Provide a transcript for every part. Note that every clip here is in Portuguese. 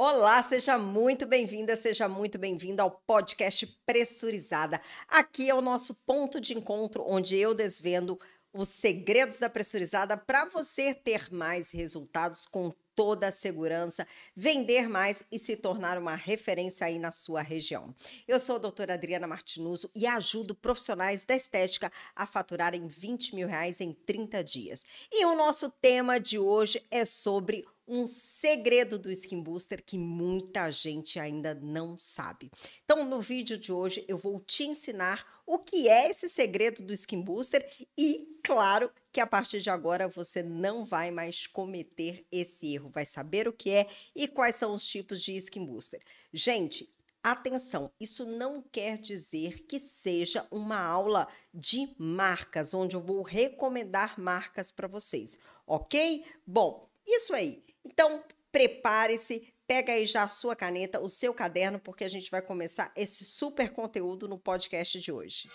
Olá, seja muito bem-vinda, seja muito bem-vindo ao podcast Pressurizada. Aqui é o nosso ponto de encontro onde eu desvendo os segredos da pressurizada para você ter mais resultados com toda a segurança, vender mais e se tornar uma referência aí na sua região. Eu sou a doutora Adriana Martinuso e ajudo profissionais da estética a faturarem 20 mil reais em 30 dias. E o nosso tema de hoje é sobre um segredo do Skin Booster que muita gente ainda não sabe. Então, no vídeo de hoje, eu vou te ensinar o que é esse segredo do Skin Booster e, claro, que a partir de agora você não vai mais cometer esse erro, vai saber o que é e quais são os tipos de Skin Booster. Gente, Atenção, isso não quer dizer que seja uma aula de marcas, onde eu vou recomendar marcas para vocês, ok? Bom, isso aí. Então, prepare-se, pega aí já a sua caneta, o seu caderno, porque a gente vai começar esse super conteúdo no podcast de hoje.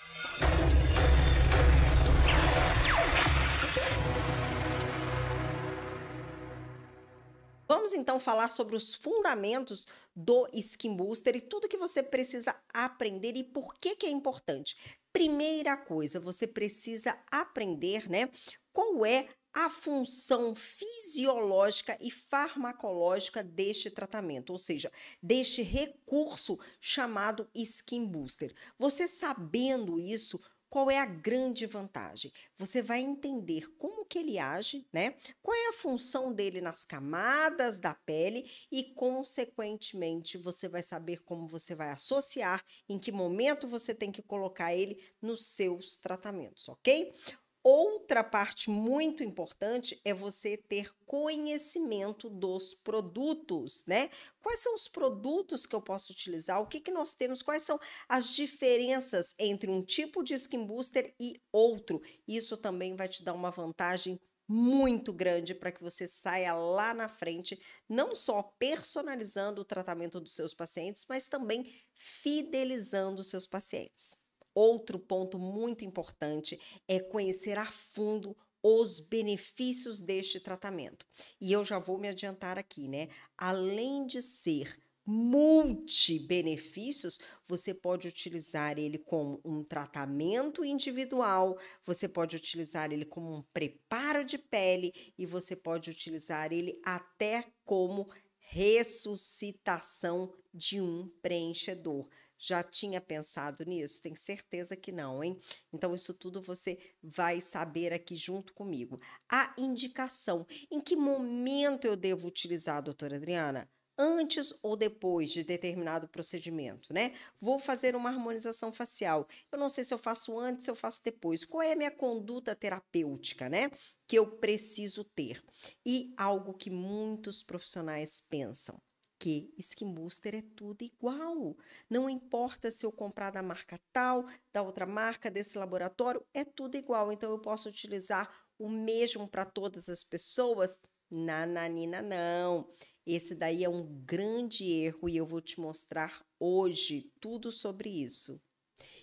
Vamos então falar sobre os fundamentos do Skin Booster e tudo que você precisa aprender e por que, que é importante. Primeira coisa, você precisa aprender, né? Qual é a função fisiológica e farmacológica deste tratamento, ou seja, deste recurso chamado skin booster. Você sabendo isso, qual é a grande vantagem? Você vai entender como que ele age, né? Qual é a função dele nas camadas da pele e, consequentemente, você vai saber como você vai associar, em que momento você tem que colocar ele nos seus tratamentos, ok? Outra parte muito importante é você ter conhecimento dos produtos, né? Quais são os produtos que eu posso utilizar? O que, que nós temos? Quais são as diferenças entre um tipo de skin booster e outro? Isso também vai te dar uma vantagem muito grande para que você saia lá na frente, não só personalizando o tratamento dos seus pacientes, mas também fidelizando os seus pacientes. Outro ponto muito importante é conhecer a fundo os benefícios deste tratamento. E eu já vou me adiantar aqui, né? Além de ser multi-benefícios, você pode utilizar ele como um tratamento individual, você pode utilizar ele como um preparo de pele e você pode utilizar ele até como ressuscitação de um preenchedor. Já tinha pensado nisso? Tenho certeza que não, hein? Então, isso tudo você vai saber aqui junto comigo. A indicação: em que momento eu devo utilizar, doutora Adriana? antes ou depois de determinado procedimento, né? Vou fazer uma harmonização facial. Eu não sei se eu faço antes, se eu faço depois. Qual é a minha conduta terapêutica, né? Que eu preciso ter. E algo que muitos profissionais pensam skin booster é tudo igual. Não importa se eu comprar da marca tal, da outra marca, desse laboratório, é tudo igual. Então eu posso utilizar o mesmo para todas as pessoas? Nananina, não. Esse daí é um grande erro e eu vou te mostrar hoje tudo sobre isso.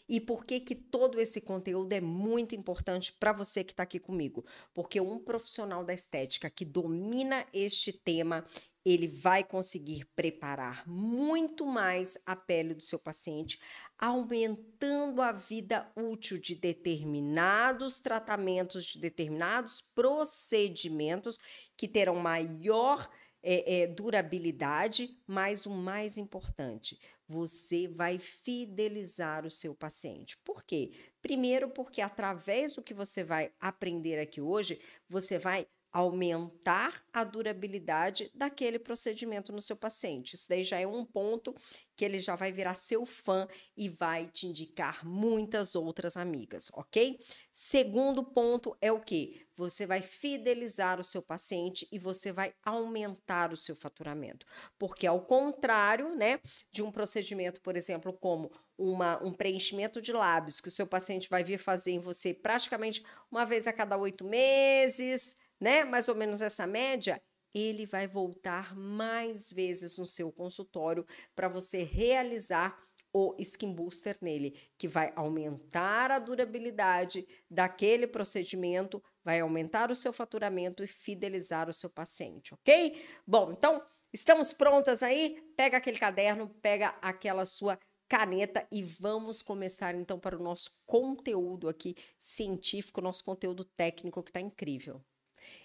E por que que todo esse conteúdo é muito importante para você que está aqui comigo? Porque um profissional da estética que domina este tema, ele vai conseguir preparar muito mais a pele do seu paciente, aumentando a vida útil de determinados tratamentos, de determinados procedimentos que terão maior é, é, durabilidade, mas o mais importante, você vai fidelizar o seu paciente. Por quê? Primeiro, porque através do que você vai aprender aqui hoje, você vai aumentar a durabilidade daquele procedimento no seu paciente. Isso daí já é um ponto que ele já vai virar seu fã e vai te indicar muitas outras amigas, ok? Segundo ponto é o que? Você vai fidelizar o seu paciente e você vai aumentar o seu faturamento. Porque ao contrário, né, de um procedimento, por exemplo, como uma, um preenchimento de lábios, que o seu paciente vai vir fazer em você praticamente uma vez a cada oito meses, né, mais ou menos essa média, ele vai voltar mais vezes no seu consultório para você realizar o skin booster nele, que vai aumentar a durabilidade daquele procedimento, vai aumentar o seu faturamento e fidelizar o seu paciente, ok? Bom, então estamos prontas aí? Pega aquele caderno, pega aquela sua caneta e vamos começar então para o nosso conteúdo aqui científico, nosso conteúdo técnico que está incrível.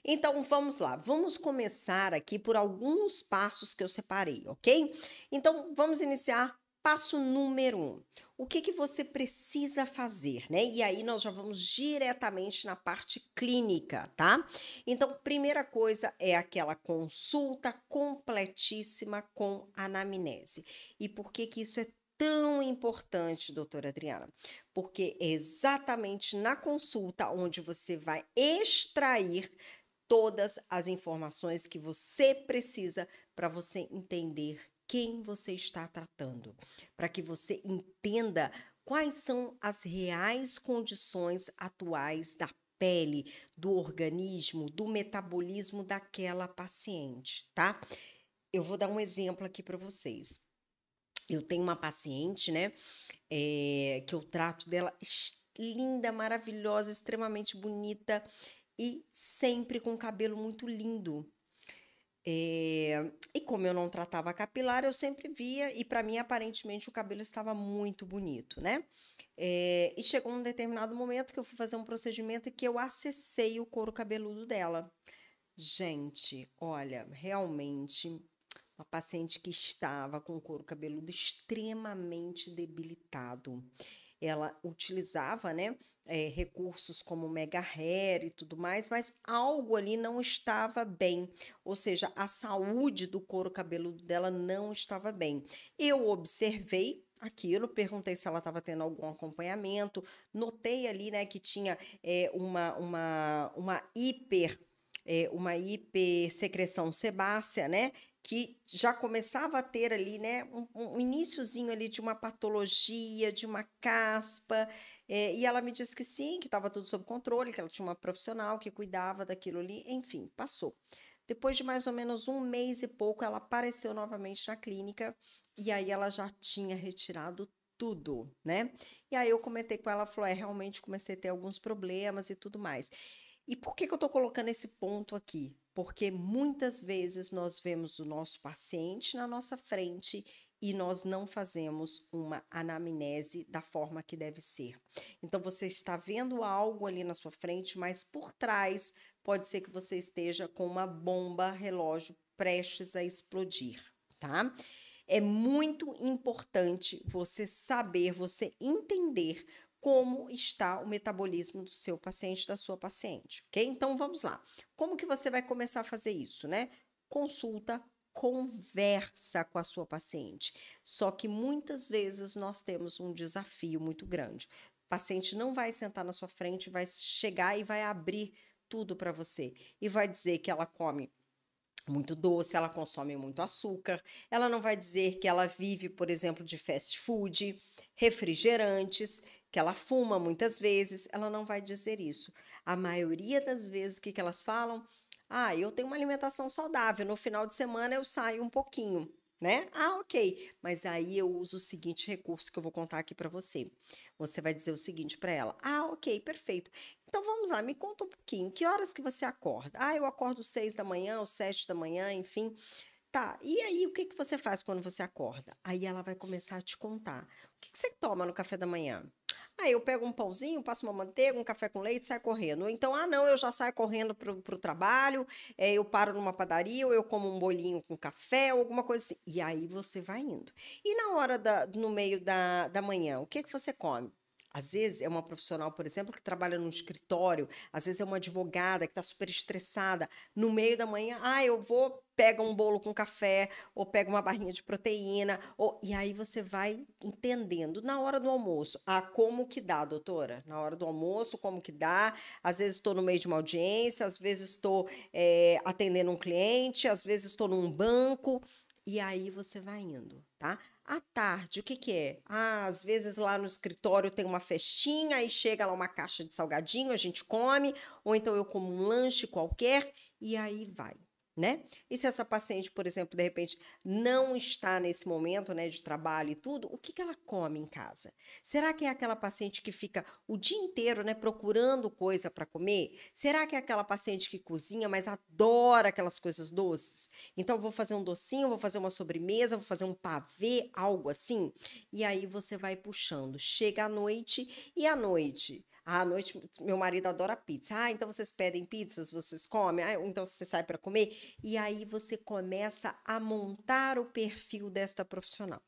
Então vamos lá, vamos começar aqui por alguns passos que eu separei, ok? Então vamos iniciar passo número um. O que, que você precisa fazer, né? E aí nós já vamos diretamente na parte clínica, tá? Então, primeira coisa é aquela consulta completíssima com anamnese. E por que que isso é tão importante, doutora Adriana, porque é exatamente na consulta onde você vai extrair todas as informações que você precisa para você entender quem você está tratando, para que você entenda quais são as reais condições atuais da pele, do organismo, do metabolismo daquela paciente, tá? Eu vou dar um exemplo aqui para vocês. Eu tenho uma paciente, né, é, que eu trato dela linda, maravilhosa, extremamente bonita e sempre com cabelo muito lindo. É, e como eu não tratava capilar, eu sempre via, e para mim aparentemente o cabelo estava muito bonito, né? É, e chegou um determinado momento que eu fui fazer um procedimento que eu acessei o couro cabeludo dela. Gente, olha, realmente uma paciente que estava com couro cabeludo extremamente debilitado. Ela utilizava né, é, recursos como mega hair e tudo mais, mas algo ali não estava bem, ou seja, a saúde do couro cabeludo dela não estava bem. Eu observei aquilo, perguntei se ela estava tendo algum acompanhamento, notei ali né, que tinha é, uma, uma, uma hiper é uma hipersecreção sebácea, né? que já começava a ter ali, né, um, um iníciozinho ali de uma patologia, de uma caspa, é, e ela me disse que sim, que estava tudo sob controle, que ela tinha uma profissional que cuidava daquilo ali, enfim, passou. Depois de mais ou menos um mês e pouco, ela apareceu novamente na clínica e aí ela já tinha retirado tudo, né? E aí eu comentei com ela, falou, é, realmente comecei a ter alguns problemas e tudo mais. E por que, que eu estou colocando esse ponto aqui? Porque muitas vezes nós vemos o nosso paciente na nossa frente e nós não fazemos uma anamnese da forma que deve ser. Então você está vendo algo ali na sua frente, mas por trás pode ser que você esteja com uma bomba relógio prestes a explodir, tá? É muito importante você saber, você entender como está o metabolismo do seu paciente, da sua paciente, ok? Então vamos lá. Como que você vai começar a fazer isso, né? Consulta, conversa com a sua paciente. Só que muitas vezes nós temos um desafio muito grande. O paciente não vai sentar na sua frente, vai chegar e vai abrir tudo para você e vai dizer que ela come muito doce, ela consome muito açúcar, ela não vai dizer que ela vive, por exemplo, de fast food, refrigerantes, que ela fuma muitas vezes, ela não vai dizer isso. A maioria das vezes, o que, que elas falam? Ah, eu tenho uma alimentação saudável, no final de semana eu saio um pouquinho, né? Ah, ok. Mas aí eu uso o seguinte recurso que eu vou contar aqui para você. Você vai dizer o seguinte para ela: Ah, ok, perfeito. Então vamos lá, me conta um pouquinho. Que horas que você acorda? Ah, eu acordo seis da manhã, ou sete da manhã, enfim. Tá, e aí o que, que você faz quando você acorda? Aí ela vai começar a te contar. O que, que você toma no café da manhã? Aí eu pego um pãozinho, passo uma manteiga, um café com leite, saio correndo. Ou então, ah, não, eu já saio correndo para o trabalho, é, eu paro numa padaria, ou eu como um bolinho com café, ou alguma coisa assim. E aí você vai indo. E na hora, da, no meio da, da manhã, o que, que você come? Às vezes é uma profissional, por exemplo, que trabalha num escritório, às vezes é uma advogada que está super estressada. No meio da manhã, ah, eu vou pega um bolo com café, ou pega uma barrinha de proteína, ou... e aí você vai entendendo na hora do almoço. Ah, como que dá, doutora? Na hora do almoço, como que dá? Às vezes estou no meio de uma audiência, às vezes estou eh, é, atendendo um cliente, às vezes estou num banco. E aí você vai indo, tá? À tarde, o que que é? Ah, às vezes lá no escritório tem uma festinha e chega lá uma caixa de salgadinho, a gente come, ou então eu como um lanche qualquer e aí vai né? E se essa paciente, por exemplo, de repente não está nesse momento, né, de trabalho e tudo, o que, que ela come em casa? Será que é aquela paciente que fica o dia inteiro, né, procurando coisa para comer? Será que é aquela paciente que cozinha, mas adora aquelas coisas doces? Então vou fazer um docinho, vou fazer uma sobremesa, vou fazer um pavê, algo assim. E aí você vai puxando. Chega à noite e à noite ah, à noite meu marido adora pizza. Ah, então vocês pedem pizzas, vocês comem. Ah, então você sai para comer. E aí você começa a montar o perfil desta profissional.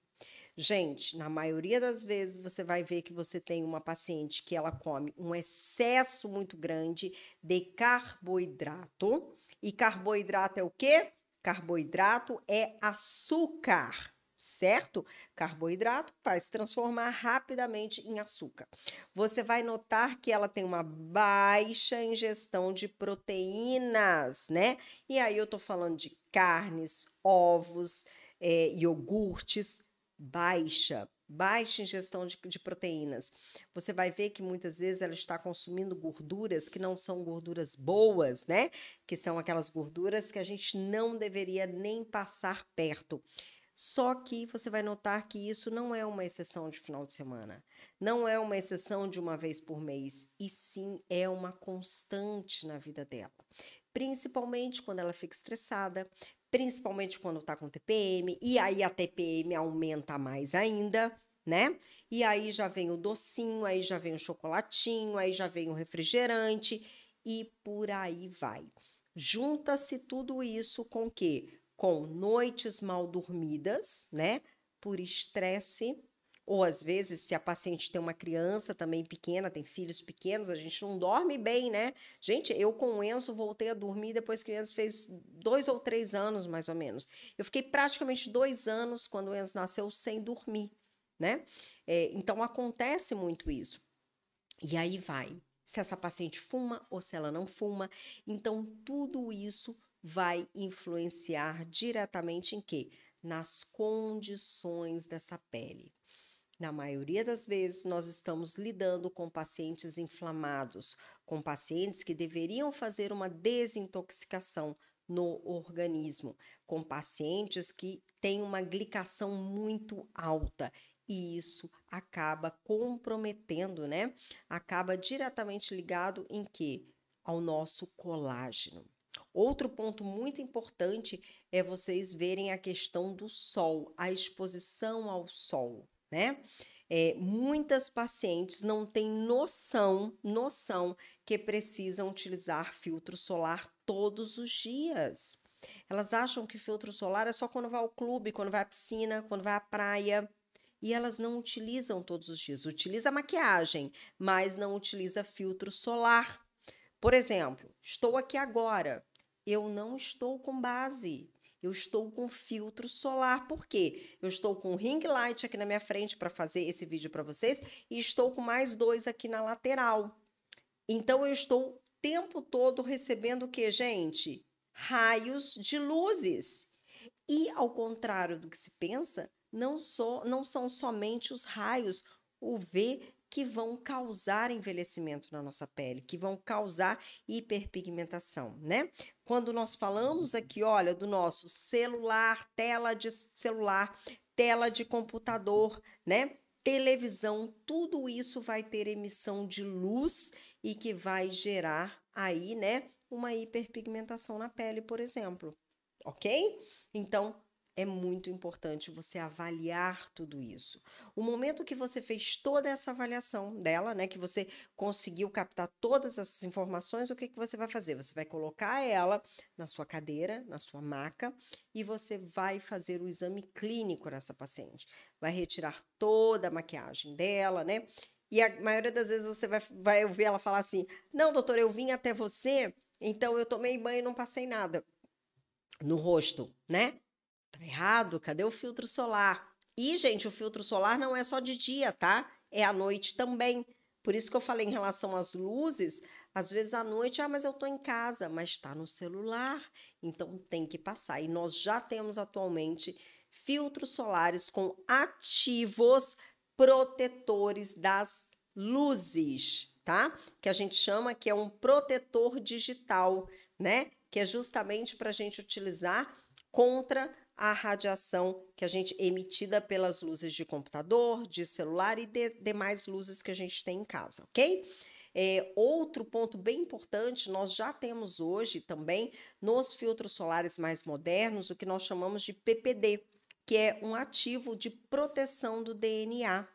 Gente, na maioria das vezes você vai ver que você tem uma paciente que ela come um excesso muito grande de carboidrato. E carboidrato é o quê? Carboidrato é açúcar certo? Carboidrato vai se transformar rapidamente em açúcar. Você vai notar que ela tem uma baixa ingestão de proteínas, né? E aí eu tô falando de carnes, ovos, é, iogurtes, baixa. Baixa ingestão de, de proteínas. Você vai ver que muitas vezes ela está consumindo gorduras que não são gorduras boas, né? Que são aquelas gorduras que a gente não deveria nem passar perto. Só que você vai notar que isso não é uma exceção de final de semana, não é uma exceção de uma vez por mês, e sim é uma constante na vida dela. Principalmente quando ela fica estressada, principalmente quando tá com TPM, e aí a TPM aumenta mais ainda, né? E aí já vem o docinho, aí já vem o chocolatinho, aí já vem o refrigerante e por aí vai. Junta-se tudo isso com o quê? com noites mal dormidas, né? Por estresse. Ou às vezes, se a paciente tem uma criança também pequena, tem filhos pequenos, a gente não dorme bem, né? Gente, eu com o Enzo voltei a dormir depois que o Enzo fez dois ou três anos, mais ou menos. Eu fiquei praticamente dois anos quando o Enzo nasceu sem dormir, né? É, então acontece muito isso. E aí vai se essa paciente fuma ou se ela não fuma. Então, tudo isso vai influenciar diretamente em quê? Nas condições dessa pele. Na maioria das vezes, nós estamos lidando com pacientes inflamados, com pacientes que deveriam fazer uma desintoxicação no organismo, com pacientes que têm uma glicação muito alta e isso acaba comprometendo, né? Acaba diretamente ligado em quê? Ao nosso colágeno. Outro ponto muito importante é vocês verem a questão do sol, a exposição ao sol, né? É, muitas pacientes não têm noção, noção que precisam utilizar filtro solar todos os dias. Elas acham que filtro solar é só quando vai ao clube, quando vai à piscina, quando vai à praia. E elas não utilizam todos os dias. Utiliza maquiagem, mas não utiliza filtro solar. Por exemplo, estou aqui agora eu não estou com base. Eu estou com filtro solar, por quê? Eu estou com ring light aqui na minha frente para fazer esse vídeo para vocês e estou com mais dois aqui na lateral. Então eu estou o tempo todo recebendo o que, gente? Raios de luzes. E ao contrário do que se pensa, não, so, não são somente os raios UV que vão causar envelhecimento na nossa pele, que vão causar hiperpigmentação, né? Quando nós falamos uhum. aqui, olha, do nosso celular, tela de celular, tela de computador, né? Televisão, tudo isso vai ter emissão de luz e que vai gerar aí, né, uma hiperpigmentação na pele, por exemplo. OK? Então, é muito importante você avaliar tudo isso. O momento que você fez toda essa avaliação dela, né, que você conseguiu captar todas essas informações, o que, que você vai fazer? Você vai colocar ela na sua cadeira, na sua maca, e você vai fazer o exame clínico nessa paciente. Vai retirar toda a maquiagem dela, né? E a maioria das vezes você vai, vai ouvir ela falar assim: Não, doutor, eu vim até você, então eu tomei banho e não passei nada no rosto, né? Tá errado? Cadê o filtro solar? E, gente, o filtro solar não é só de dia, tá? É à noite também. Por isso que eu falei em relação às luzes, às vezes à noite, ah, mas eu tô em casa, mas está no celular, então tem que passar. E nós já temos atualmente filtros solares com ativos protetores das luzes, tá? Que a gente chama que é um protetor digital, né? Que é justamente para a gente utilizar contra a radiação que a gente emitida pelas luzes de computador, de celular e de, demais luzes que a gente tem em casa, ok? É, outro ponto bem importante, nós já temos hoje também nos filtros solares mais modernos o que nós chamamos de PPD, que é um ativo de proteção do DNA,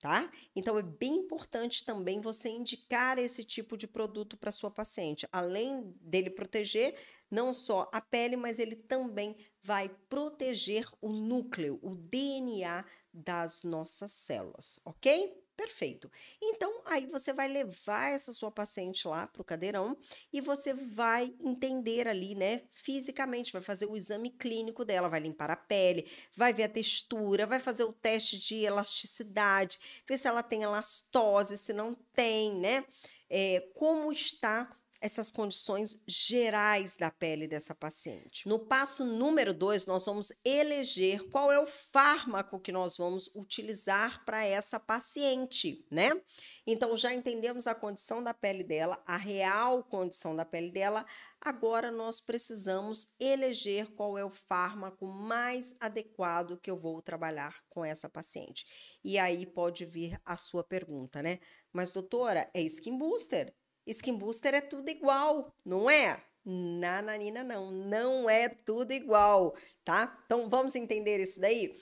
tá? Então é bem importante também você indicar esse tipo de produto para sua paciente. Além dele proteger não só a pele, mas ele também vai proteger o núcleo, o DNA das nossas células, ok? Perfeito. Então, aí você vai levar essa sua paciente lá para o cadeirão e você vai entender ali, né, fisicamente, vai fazer o exame clínico dela, vai limpar a pele, vai ver a textura, vai fazer o teste de elasticidade, ver se ela tem elastose, se não tem, né, é, como está essas condições gerais da pele dessa paciente. No passo número 2, nós vamos eleger qual é o fármaco que nós vamos utilizar para essa paciente, né? Então já entendemos a condição da pele dela, a real condição da pele dela. Agora nós precisamos eleger qual é o fármaco mais adequado que eu vou trabalhar com essa paciente. E aí pode vir a sua pergunta, né? Mas doutora, é skin booster? Skin Booster é tudo igual, não é? Na nanina não, não é tudo igual, tá? Então vamos entender isso daí?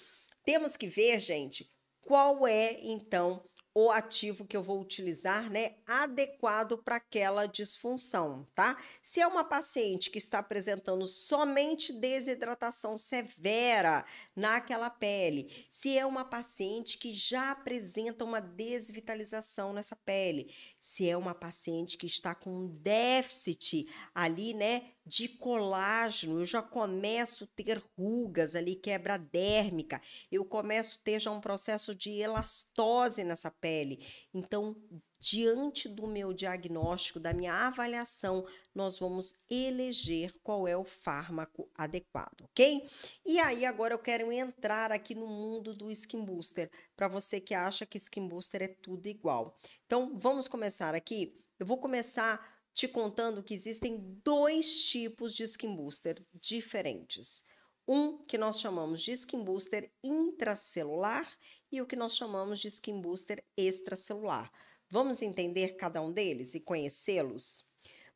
Temos que ver, gente, qual é então o ativo que eu vou utilizar, né, adequado para aquela disfunção, tá? Se é uma paciente que está apresentando somente desidratação severa naquela pele, se é uma paciente que já apresenta uma desvitalização nessa pele, se é uma paciente que está com déficit ali, né, de colágeno, eu já começo a ter rugas ali, quebra dérmica, eu começo a ter já um processo de elastose nessa pele. Então, diante do meu diagnóstico, da minha avaliação, nós vamos eleger qual é o fármaco adequado, ok? E aí agora eu quero entrar aqui no mundo do skin booster, para você que acha que skin booster é tudo igual. Então, vamos começar aqui. Eu vou começar te contando que existem dois tipos de skin booster diferentes. Um que nós chamamos de skin booster intracelular e o que nós chamamos de skin booster extracelular. Vamos entender cada um deles e conhecê-los?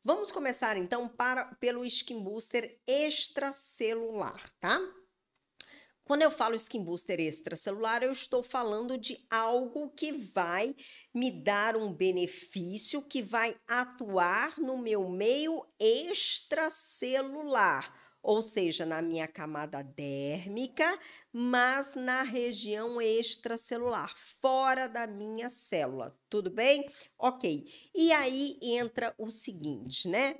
Vamos começar então para, pelo skin booster extracelular, tá? Quando eu falo skin booster extracelular, eu estou falando de algo que vai me dar um benefício, que vai atuar no meu meio extracelular, ou seja, na minha camada dérmica, mas na região extracelular, fora da minha célula. Tudo bem? Ok. E aí entra o seguinte, né?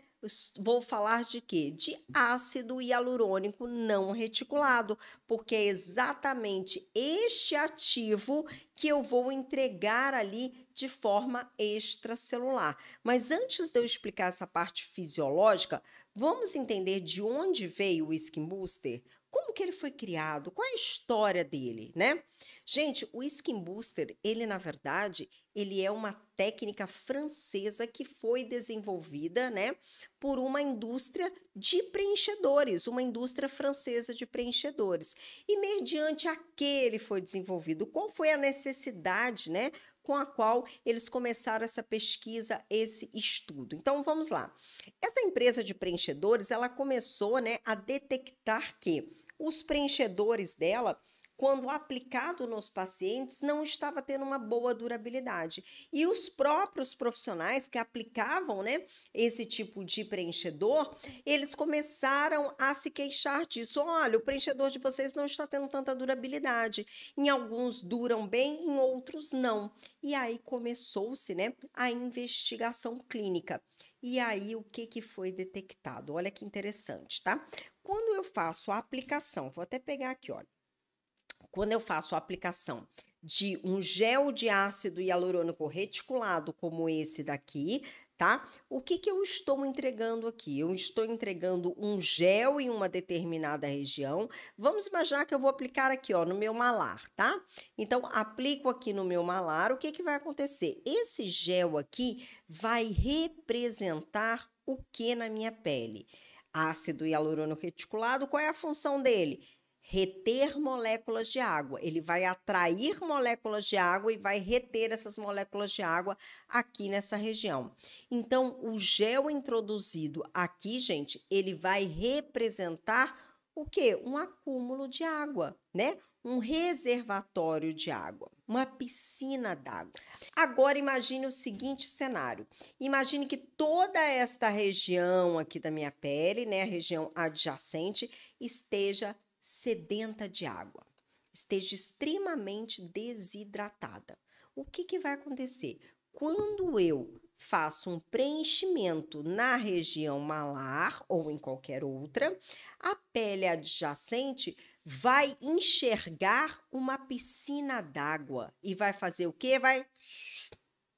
vou falar de quê? De ácido hialurônico não reticulado, porque é exatamente este ativo que eu vou entregar ali de forma extracelular. Mas antes de eu explicar essa parte fisiológica, vamos entender de onde veio o Skin Booster? como que ele foi criado, qual é a história dele, né? Gente, o Skin Booster, ele na verdade, ele é uma técnica francesa que foi desenvolvida, né, por uma indústria de preenchedores, uma indústria francesa de preenchedores. E mediante a que ele foi desenvolvido? Qual foi a necessidade, né, com a qual eles começaram essa pesquisa, esse estudo. Então vamos lá. Essa empresa de preenchedores, ela começou, né, a detectar que os preenchedores dela quando aplicado nos pacientes, não estava tendo uma boa durabilidade. E os próprios profissionais que aplicavam né, esse tipo de preenchedor, eles começaram a se queixar disso. Olha, o preenchedor de vocês não está tendo tanta durabilidade. Em alguns duram bem, em outros não. E aí começou-se né, a investigação clínica. E aí, o que, que foi detectado? Olha que interessante, tá? Quando eu faço a aplicação, vou até pegar aqui, olha. Quando eu faço a aplicação de um gel de ácido hialurônico reticulado como esse daqui, tá? O que, que eu estou entregando aqui? Eu estou entregando um gel em uma determinada região. Vamos imaginar que eu vou aplicar aqui, ó, no meu malar, tá? Então, aplico aqui no meu malar, o que, que vai acontecer? Esse gel aqui vai representar o que na minha pele? Ácido hialurônico reticulado, qual é a função dele? reter moléculas de água. Ele vai atrair moléculas de água e vai reter essas moléculas de água aqui nessa região. Então, o gel introduzido aqui, gente, ele vai representar o que? Um acúmulo de água, né? Um reservatório de água, uma piscina d'água. Agora imagine o seguinte cenário. Imagine que toda esta região aqui da minha pele, né, a região adjacente, esteja sedenta de água, esteja extremamente desidratada. O que, que vai acontecer? Quando eu faço um preenchimento na região malar ou em qualquer outra, a pele adjacente vai enxergar uma piscina d'água e vai fazer o que? Vai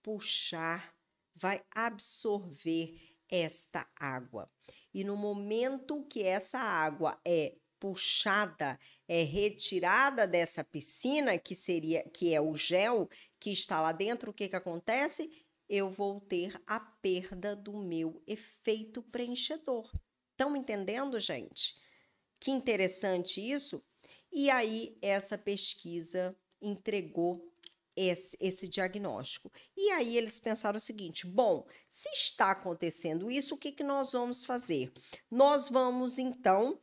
puxar, vai absorver esta água. E no momento que essa água é puxada, é retirada dessa piscina, que seria que é o gel que está lá dentro, o que, que acontece? Eu vou ter a perda do meu efeito preenchedor. Estão entendendo, gente? Que interessante isso. E aí, essa pesquisa entregou esse, esse, diagnóstico. E aí eles pensaram o seguinte: bom, se está acontecendo isso, o que, que nós vamos fazer? Nós vamos então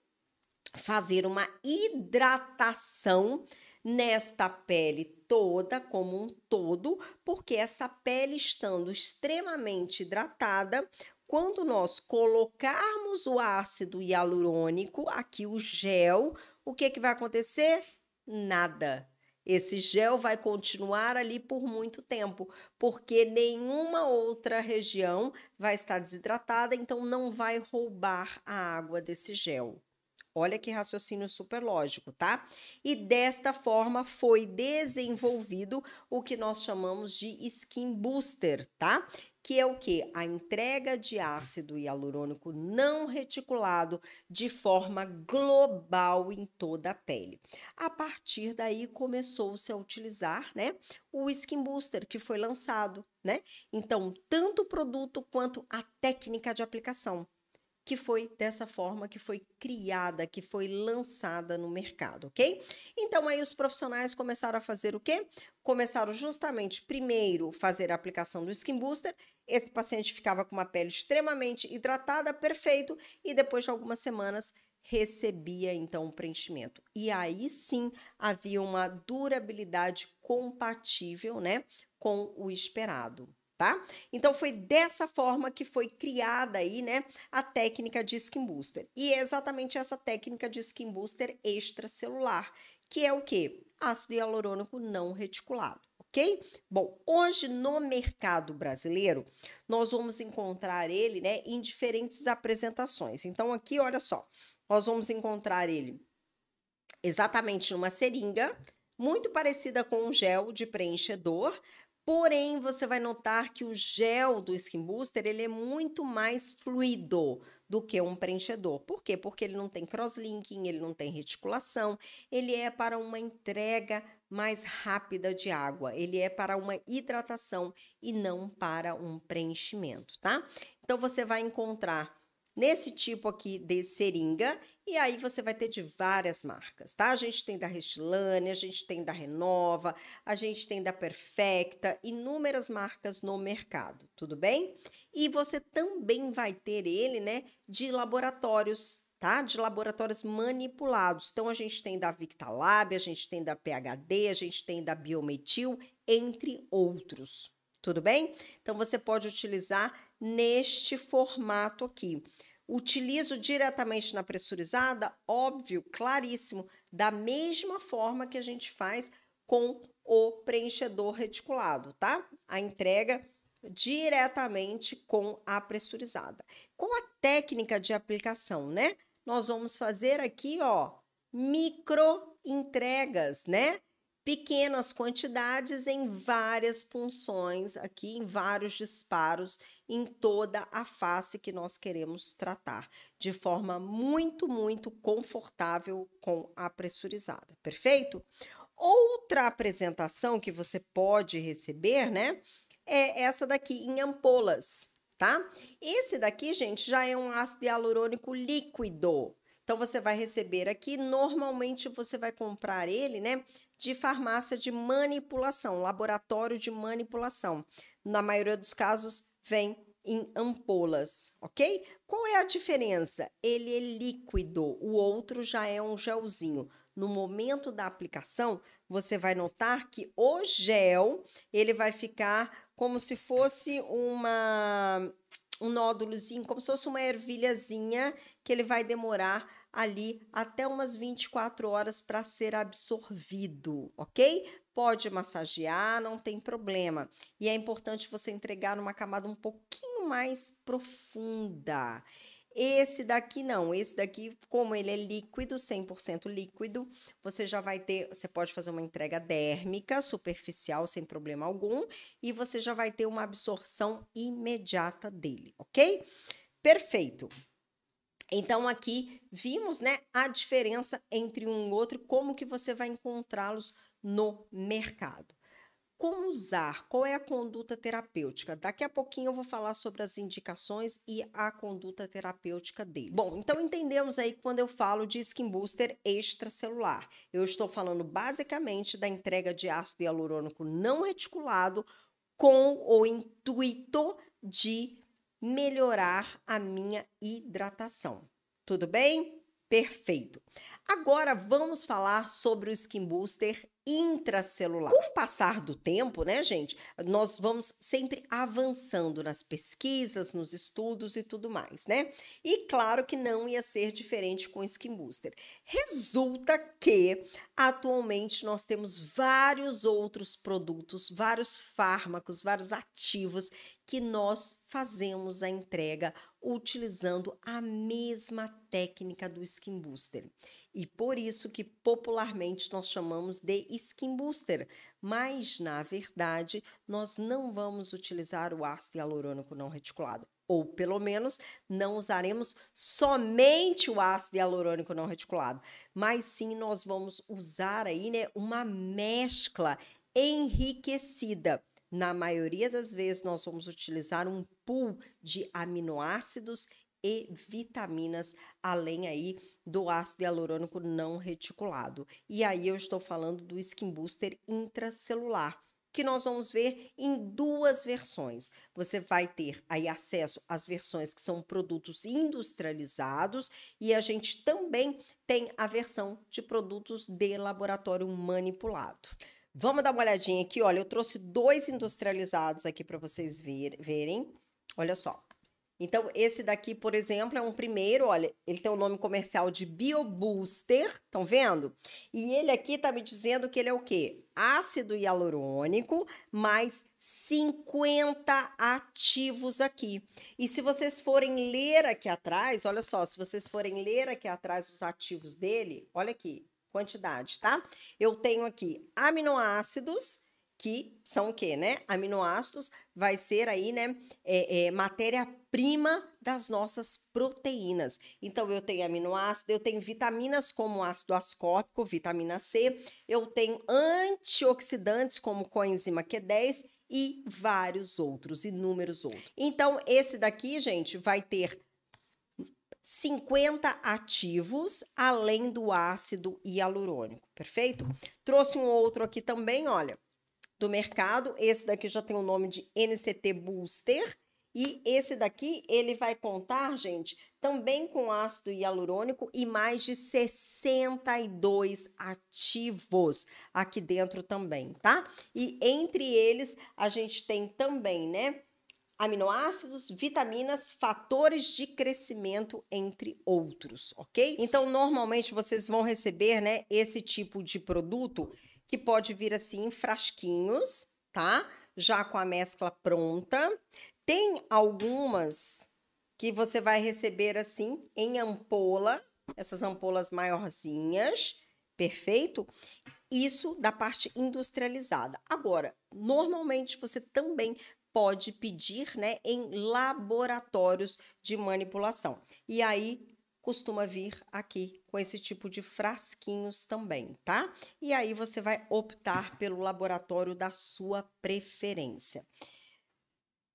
fazer uma hidratação nesta pele toda como um todo, porque essa pele estando extremamente hidratada, quando nós colocarmos o ácido hialurônico, aqui o gel, o que, que vai acontecer? Nada. Esse gel vai continuar ali por muito tempo, porque nenhuma outra região vai estar desidratada, então não vai roubar a água desse gel. Olha que raciocínio super lógico, tá? E desta forma foi desenvolvido o que nós chamamos de skin booster, tá? Que é o que? A entrega de ácido hialurônico não reticulado de forma global em toda a pele. A partir daí começou-se a utilizar, né, o skin booster que foi lançado, né? Então, tanto o produto quanto a técnica de aplicação que foi dessa forma que foi criada, que foi lançada no mercado, ok? Então aí os profissionais começaram a fazer o quê? Começaram justamente primeiro fazer a aplicação do Skin Booster. Esse paciente ficava com uma pele extremamente hidratada, perfeito, e depois de algumas semanas recebia então o preenchimento. E aí sim havia uma durabilidade compatível, né, com o esperado tá? Então foi dessa forma que foi criada aí, né, a técnica de skin booster. E é exatamente essa técnica de skin booster extracelular, que é o que? Ácido hialurônico não reticulado. Ok? Bom, hoje no mercado brasileiro, nós vamos encontrar ele né, em diferentes apresentações. Então, aqui, olha só, nós vamos encontrar ele exatamente numa seringa, muito parecida com um gel de preenchedor, Porém, você vai notar que o gel do Skin Booster ele é muito mais fluido do que um preenchedor. Por quê? Porque ele não tem crosslinking, ele não tem reticulação, ele é para uma entrega mais rápida de água, ele é para uma hidratação e não para um preenchimento, tá? Então você vai encontrar nesse tipo aqui de seringa, e aí você vai ter de várias marcas, tá? A gente tem da Restylane, a gente tem da Renova, a gente tem da Perfecta, inúmeras marcas no mercado, tudo bem? E você também vai ter ele, né, de laboratórios, Tá? De laboratórios manipulados. Então, a gente tem da Victalab, a gente tem da PHD, a gente tem da Biometil, entre outros, tudo bem? Então você pode utilizar neste formato aqui. Utilizo diretamente na pressurizada, óbvio, claríssimo, da mesma forma que a gente faz com o preenchedor reticulado, tá? A entrega diretamente com a pressurizada. Com a técnica de aplicação, né? Nós vamos fazer aqui, ó, micro entregas, né? pequenas quantidades em várias punções, aqui em vários disparos, em toda a face que nós queremos tratar, de forma muito, muito confortável com a pressurizada, perfeito? Outra apresentação que você pode receber, né, é essa daqui em ampolas, tá? Esse daqui, gente, já é um ácido hialurônico líquido, então você vai receber aqui, normalmente você vai comprar ele, né, de farmácia de manipulação, laboratório de manipulação. Na maioria dos casos vem em ampolas, ok? Qual é a diferença? Ele é líquido, o outro já é um gelzinho. No momento da aplicação, você vai notar que o gel, ele vai ficar como se fosse uma um nódulozinho, como se fosse uma ervilhazinha, que ele vai demorar ali até umas 24 horas para ser absorvido, ok? Pode massagear, não tem problema. E é importante você entregar numa camada um pouquinho mais profunda. Esse daqui não, esse daqui, como ele é líquido, 100% líquido, você já vai ter, você pode fazer uma entrega dérmica, superficial, sem problema algum, e você já vai ter uma absorção imediata dele, ok? Perfeito. Então aqui vimos, né, a diferença entre um e outro, como que você vai encontrá-los no mercado. Como usar? Qual é a conduta terapêutica? Daqui a pouquinho eu vou falar sobre as indicações e a conduta terapêutica deles. Bom, então entendemos aí quando eu falo de skin booster extracelular. Eu estou falando basicamente da entrega de ácido hialurônico não reticulado com o intuito de melhorar a minha hidratação. Tudo bem? Perfeito. Agora vamos falar sobre o skin booster intracelular. Com o passar do tempo, né, gente, nós vamos sempre avançando nas pesquisas, nos estudos e tudo mais, né? E claro que não ia ser diferente com o Skin Booster. Resulta que atualmente nós temos vários outros produtos, vários fármacos, vários ativos que nós fazemos a entrega utilizando a mesma técnica do Skin Booster. E por isso que popularmente nós chamamos de skin booster, mas na verdade nós não vamos utilizar o ácido hialurônico não reticulado ou pelo menos não usaremos somente o ácido hialurônico não reticulado, mas sim nós vamos usar aí, né, uma mescla enriquecida. Na maioria das vezes nós vamos utilizar um pool de aminoácidos e vitaminas, além aí do ácido hialurônico não reticulado. E aí eu estou falando do Skin Booster intracelular que nós vamos ver em duas versões. Você vai ter aí acesso às versões que são produtos industrializados e a gente também tem a versão de produtos de laboratório manipulado. Vamos dar uma olhadinha aqui, olha, eu trouxe dois industrializados aqui para vocês ver, verem. Olha só, então, esse daqui, por exemplo, é um primeiro, olha, ele tem o um nome comercial de BioBooster, estão vendo? E ele aqui está me dizendo que ele é o quê? Ácido hialurônico mais 50 ativos aqui. E se vocês forem ler aqui atrás, olha só, se vocês forem ler aqui atrás os ativos dele, olha aqui, quantidade, tá? Eu tenho aqui aminoácidos, que são o quê, né? Aminoácidos vai ser aí, né, é, é, matéria-prima das nossas proteínas. Então, eu tenho aminoácido, eu tenho vitaminas como ácido ascórbico, vitamina C, eu tenho antioxidantes como coenzima Q10 e vários outros, inúmeros outros. Então, esse daqui, gente, vai ter 50 ativos, além do ácido hialurônico, perfeito? Trouxe um outro aqui também, olha do mercado. Esse daqui já tem o nome de NCT Booster. E esse daqui, ele vai contar, gente, também com ácido hialurônico e mais de 62 ativos aqui dentro também, tá? E entre eles, a gente tem também, né? aminoácidos, vitaminas, fatores de crescimento, entre outros, ok? Então, normalmente vocês vão receber, né, esse tipo de produto que pode vir assim em frasquinhos, tá? Já com a mescla pronta. Tem algumas que você vai receber assim em ampola, essas ampolas maiorzinhas, perfeito? Isso da parte industrializada. Agora, normalmente você também pode pedir né, em laboratórios de manipulação. E aí costuma vir aqui com esse tipo de frasquinhos também, tá? E aí você vai optar pelo laboratório da sua preferência.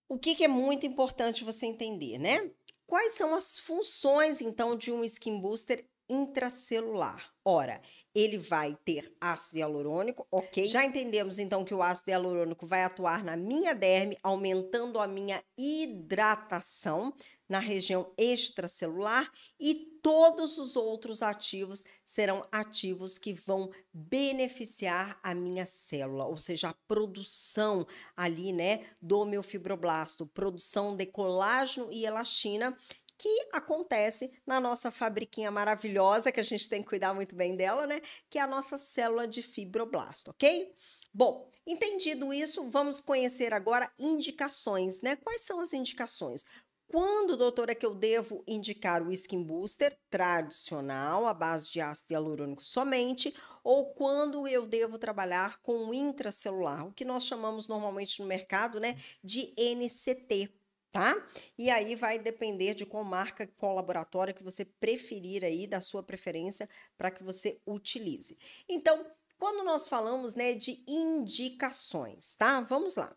O que, que é muito importante você entender, né? Quais são as funções, então, de um skin booster intracelular? Ora, ele vai ter ácido hialurônico, ok? Já entendemos então que o ácido hialurônico vai atuar na minha derme, aumentando a minha hidratação, na região extracelular e todos os outros ativos serão ativos que vão beneficiar a minha célula, ou seja, a produção ali, né, do meu fibroblasto, produção de colágeno e elastina que acontece na nossa fabriquinha maravilhosa, que a gente tem que cuidar muito bem dela, né? Que é a nossa célula de fibroblasto, ok? Bom, entendido isso, vamos conhecer agora indicações, né? Quais são as indicações? Quando, doutora, que eu devo indicar o Skin Booster tradicional, à base de ácido hialurônico somente, ou quando eu devo trabalhar com o intracelular, o que nós chamamos normalmente no mercado, né, de NCT, tá? E aí vai depender de qual marca, qual laboratório que você preferir aí, da sua preferência, para que você utilize. Então, quando nós falamos, né, de indicações, tá? Vamos lá.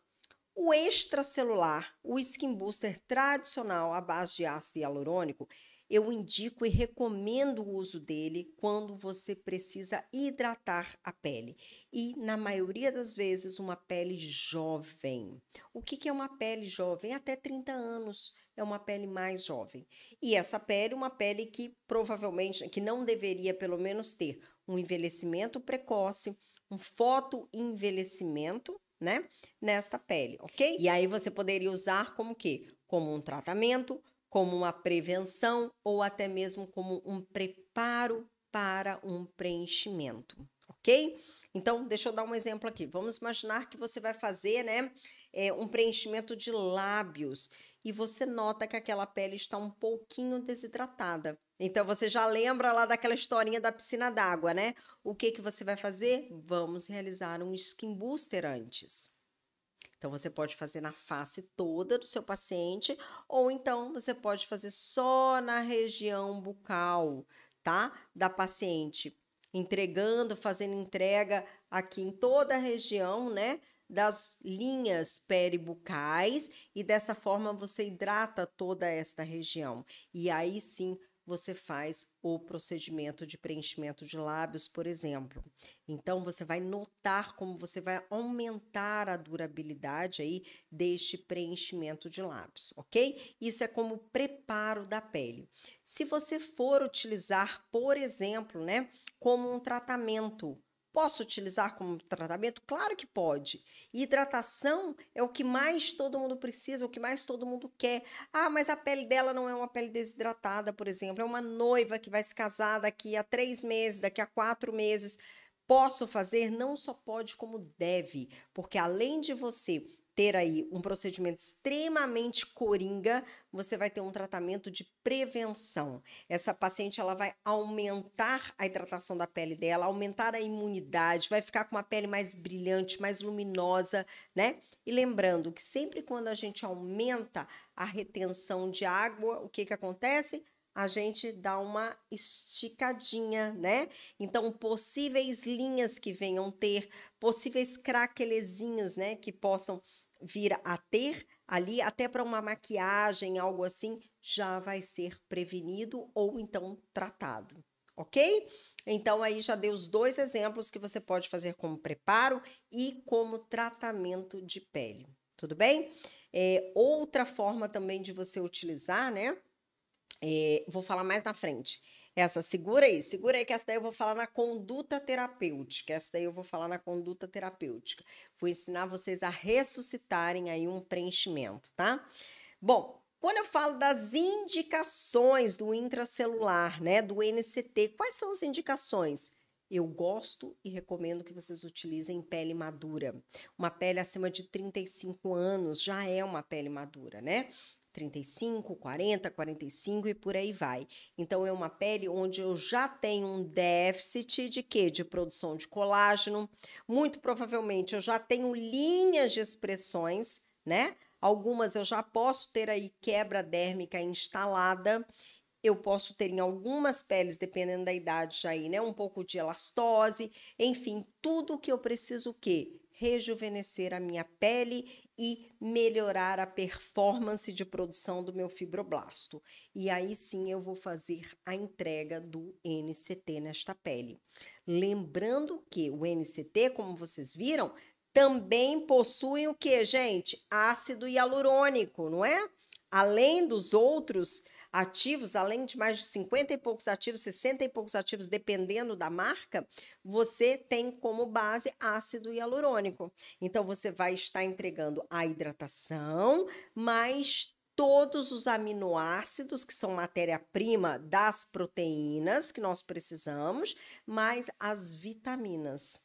O extracelular, o skin booster tradicional à base de ácido hialurônico, eu indico e recomendo o uso dele quando você precisa hidratar a pele. E, na maioria das vezes, uma pele jovem. O que, é uma pele jovem? Até 30 anos é uma pele mais jovem. E essa pele, uma pele que provavelmente, que não deveria pelo menos ter um envelhecimento precoce, um fotoenvelhecimento, né? Nesta pele, ok? E aí você poderia usar como que? Como um tratamento, como uma prevenção ou até mesmo como um preparo para um preenchimento, ok? Então, deixa eu dar um exemplo aqui. Vamos imaginar que você vai fazer, né, é, um preenchimento de lábios e você nota que aquela pele está um pouquinho desidratada. Então você já lembra lá daquela historinha da piscina d'água, né? O que que você vai fazer? Vamos realizar um skin booster antes. Então você pode fazer na face toda do seu paciente ou então você pode fazer só na região bucal, tá? Da paciente, entregando, fazendo entrega aqui em toda a região, né? das linhas peribucais e dessa forma você hidrata toda esta região. E aí sim você faz o procedimento de preenchimento de lábios, por exemplo. Então você vai notar como você vai aumentar a durabilidade aí deste preenchimento de lábios, ok? Isso é como preparo da pele. Se você for utilizar, por exemplo, né, como um tratamento Posso utilizar como tratamento? Claro que pode. hidratação é o que mais todo mundo precisa, é o que mais todo mundo quer. Ah, mas a pele dela não é uma pele desidratada, por exemplo. É uma noiva que vai se casar daqui a três meses, daqui a quatro meses. Posso fazer? Não só pode, como deve. Porque além de você ter aí um procedimento extremamente coringa, você vai ter um tratamento de prevenção. Essa paciente ela vai aumentar a hidratação da pele dela, aumentar a imunidade, vai ficar com uma pele mais brilhante, mais luminosa, né? E lembrando que sempre quando a gente aumenta a retenção de água, o que que acontece? a gente dá uma esticadinha, né? Então, possíveis linhas que venham ter, possíveis craquelezinhos, né, que possam vir a ter ali, até para uma maquiagem, algo assim, já vai ser prevenido ou então tratado ok? Então, aí já dei os dois exemplos que você pode fazer como preparo e como tratamento de pele, tudo bem? É, outra forma também de você utilizar, né? É, vou falar mais na frente essa, segura aí, segura aí, que essa daí eu vou falar na conduta terapêutica. Essa daí eu vou falar na conduta terapêutica. Vou ensinar vocês a ressuscitarem aí um preenchimento, tá? Bom, quando eu falo das indicações do intracelular, né, do NCT, quais são as indicações? Eu gosto e recomendo que vocês utilizem pele madura. Uma pele acima de 35 anos já é uma pele madura, né? 35, 40, 45 e por aí vai. Então é uma pele onde eu já tenho um déficit de quê? De produção de colágeno. Muito provavelmente eu já tenho linhas de expressões, né? Algumas eu já posso ter aí quebra dérmica instalada. Eu posso ter em algumas peles, dependendo da idade já aí, né? Um pouco de elastose, enfim, tudo que eu preciso o quê? rejuvenescer a minha pele e melhorar a performance de produção do meu fibroblasto. E aí sim eu vou fazer a entrega do NCT nesta pele. Lembrando que o NCT, como vocês viram, também possui o que, gente? Ácido hialurônico, não é? Além dos outros ativos, além de mais de 50 e poucos ativos, 60 e poucos ativos, dependendo da marca, você tem como base ácido hialurônico. Então, você vai estar entregando a hidratação, mas todos os aminoácidos, que são matéria-prima das proteínas que nós precisamos, mais as vitaminas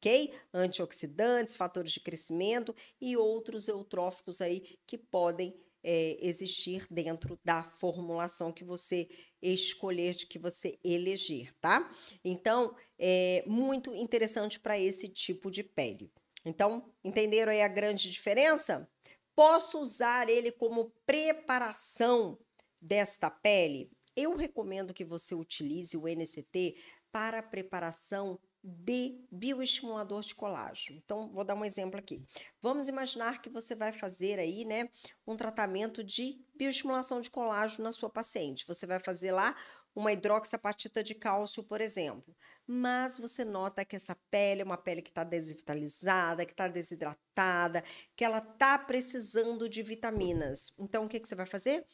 ok? Antioxidantes, fatores de crescimento e outros eutróficos aí que podem é, existir dentro da formulação que você escolher, de que você eleger, tá? Então, é muito interessante para esse tipo de pele. Então, entenderam aí a grande diferença? Posso usar ele como preparação desta pele? Eu recomendo que você utilize o NCT para preparação de bioestimulador de colágeno. Então, vou dar um exemplo aqui. Vamos imaginar que você vai fazer aí, né, um tratamento de bioestimulação de colágeno na sua paciente. Você vai fazer lá uma hidroxiapatita de cálcio, por exemplo. Mas você nota que essa pele é uma pele que está desvitalizada, que está desidratada, que ela está precisando de vitaminas. Então, o que, que você vai fazer?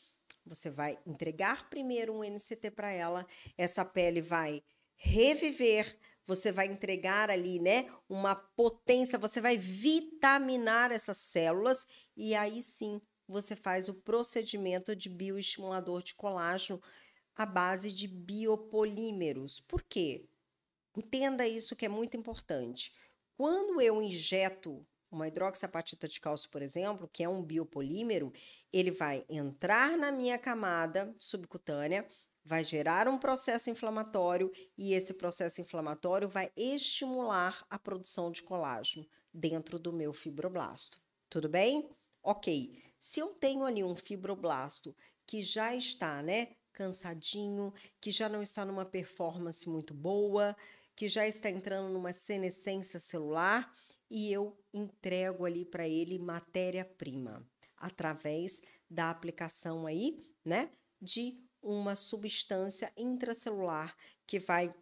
Você vai entregar primeiro um NCT para ela, essa pele vai reviver, você vai entregar ali, né, uma potência, você vai vitaminar essas células e aí sim você faz o procedimento de bioestimulador de colágeno à base de biopolímeros. Por quê? Entenda isso que é muito importante. Quando eu injeto uma hidroxapatita de cálcio, por exemplo, que é um biopolímero, ele vai entrar na minha camada subcutânea, vai gerar um processo inflamatório e esse processo inflamatório vai estimular a produção de colágeno dentro do meu fibroblasto. Tudo bem? Ok. Se eu tenho ali um fibroblasto que já está, né, cansadinho, que já não está numa performance muito boa, que já está entrando numa senescência celular, e eu entrego ali para ele matéria-prima através da aplicação aí, né, de uma substância intracelular que vai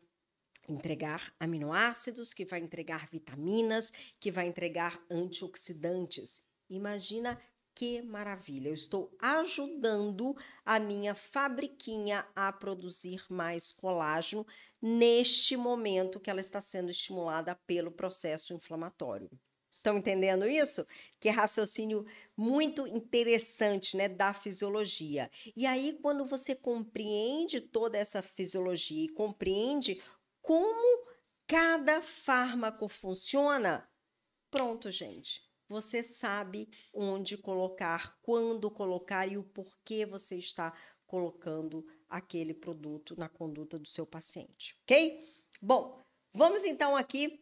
entregar aminoácidos, que vai entregar vitaminas, que vai entregar antioxidantes. Imagina que maravilha! Eu estou ajudando a minha fabriquinha a produzir mais colágeno neste momento que ela está sendo estimulada pelo processo inflamatório. Estão entendendo isso? Que é raciocínio muito interessante, né, da fisiologia. E aí quando você compreende toda essa fisiologia e compreende como cada fármaco funciona, pronto, gente. Você sabe onde colocar, quando colocar e o porquê você está colocando aquele produto na conduta do seu paciente, ok? Bom, vamos então aqui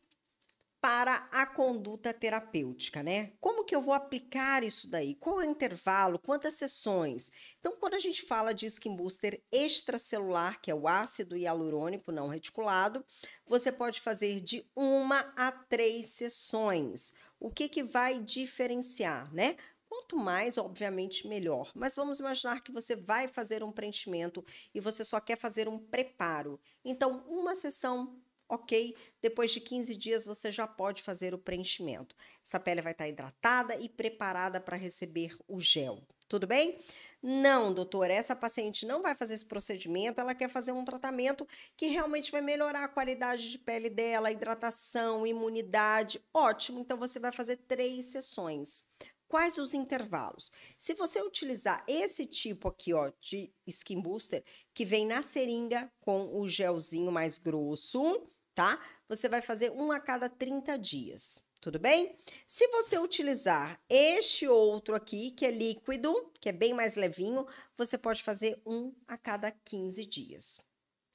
para a conduta terapêutica, né? Como que eu vou aplicar isso daí? Qual é o intervalo? Quantas sessões? Então, quando a gente fala de skin booster extracelular, que é o ácido hialurônico não reticulado, você pode fazer de uma a três sessões. O que que vai diferenciar, né? Quanto mais, obviamente, melhor. Mas vamos imaginar que você vai fazer um preenchimento e você só quer fazer um preparo. Então, uma sessão ok, depois de 15 dias você já pode fazer o preenchimento. Essa pele vai estar hidratada e preparada para receber o gel, tudo bem? Não, doutora, essa paciente não vai fazer esse procedimento, ela quer fazer um tratamento que realmente vai melhorar a qualidade de pele dela, hidratação, imunidade. Ótimo, então você vai fazer três sessões. Quais os intervalos? Se você utilizar esse tipo aqui, ó, de skin booster, que vem na seringa com o gelzinho mais grosso, tá? Você vai fazer um a cada 30 dias, tudo bem? Se você utilizar este outro aqui, que é líquido, que é bem mais levinho, você pode fazer um a cada 15 dias.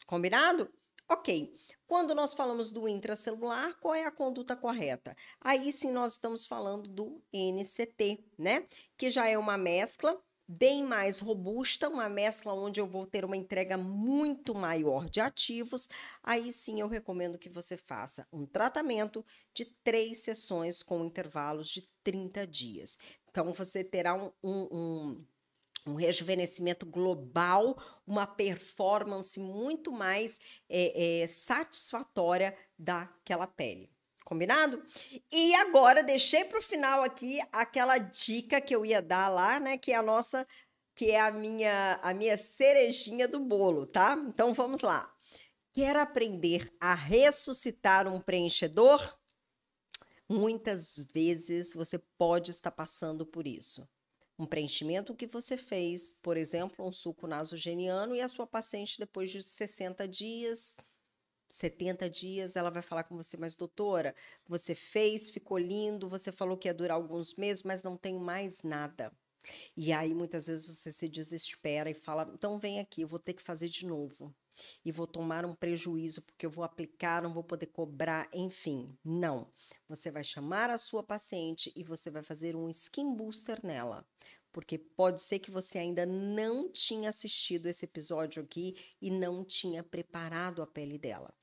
Combinado? Ok. Quando nós falamos do intracelular, qual é a conduta correta? Aí sim nós estamos falando do NCT, né? Que já é uma mescla bem mais robusta, uma mescla onde eu vou ter uma entrega muito maior de ativos, aí sim eu recomendo que você faça um tratamento de três sessões com intervalos de 30 dias. Então você terá um, um, um, um rejuvenescimento global, uma performance muito mais é, é, satisfatória daquela pele. Combinado? E agora deixei para o final aqui aquela dica que eu ia dar lá, né? Que é a nossa, que é a minha, a minha cerejinha do bolo, tá? Então vamos lá. Quer aprender a ressuscitar um preenchedor? Muitas vezes você pode estar passando por isso. Um preenchimento que você fez, por exemplo, um suco nasogeniano e a sua paciente depois de 60 dias 70 dias, ela vai falar com você, mas doutora, você fez, ficou lindo, você falou que ia durar alguns meses, mas não tenho mais nada. E aí muitas vezes você se desespera e fala: então vem aqui, eu vou ter que fazer de novo. E vou tomar um prejuízo porque eu vou aplicar, não vou poder cobrar, enfim. Não. Você vai chamar a sua paciente e você vai fazer um skin booster nela porque pode ser que você ainda não tinha assistido esse episódio aqui e não tinha preparado a pele dela.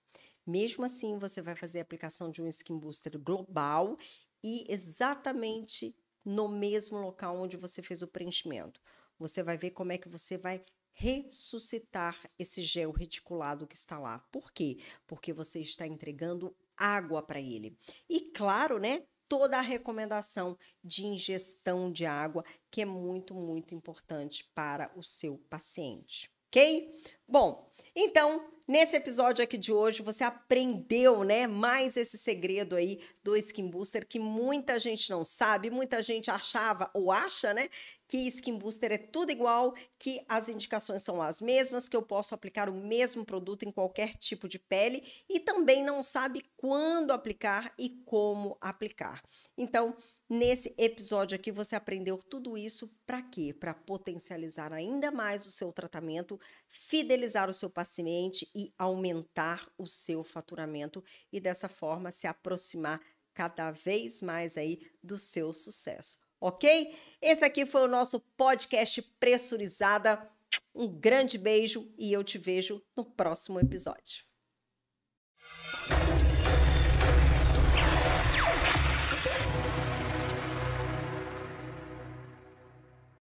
Mesmo assim, você vai fazer a aplicação de um Skin Booster global e exatamente no mesmo local onde você fez o preenchimento. Você vai ver como é que você vai ressuscitar esse gel reticulado que está lá. Por quê? Porque você está entregando água para ele. E claro, né? Toda a recomendação de ingestão de água, que é muito, muito importante para o seu paciente. Ok? Bom, então nesse episódio aqui de hoje você aprendeu, né, mais esse segredo aí do Skin Booster que muita gente não sabe, muita gente achava ou acha, né, que Skin Booster é tudo igual, que as indicações são as mesmas, que eu posso aplicar o mesmo produto em qualquer tipo de pele e também não sabe quando aplicar e como aplicar. Então, Nesse episódio aqui você aprendeu tudo isso para quê? Para potencializar ainda mais o seu tratamento, fidelizar o seu paciente e aumentar o seu faturamento e dessa forma se aproximar cada vez mais aí do seu sucesso, OK? Esse aqui foi o nosso podcast pressurizada. Um grande beijo e eu te vejo no próximo episódio.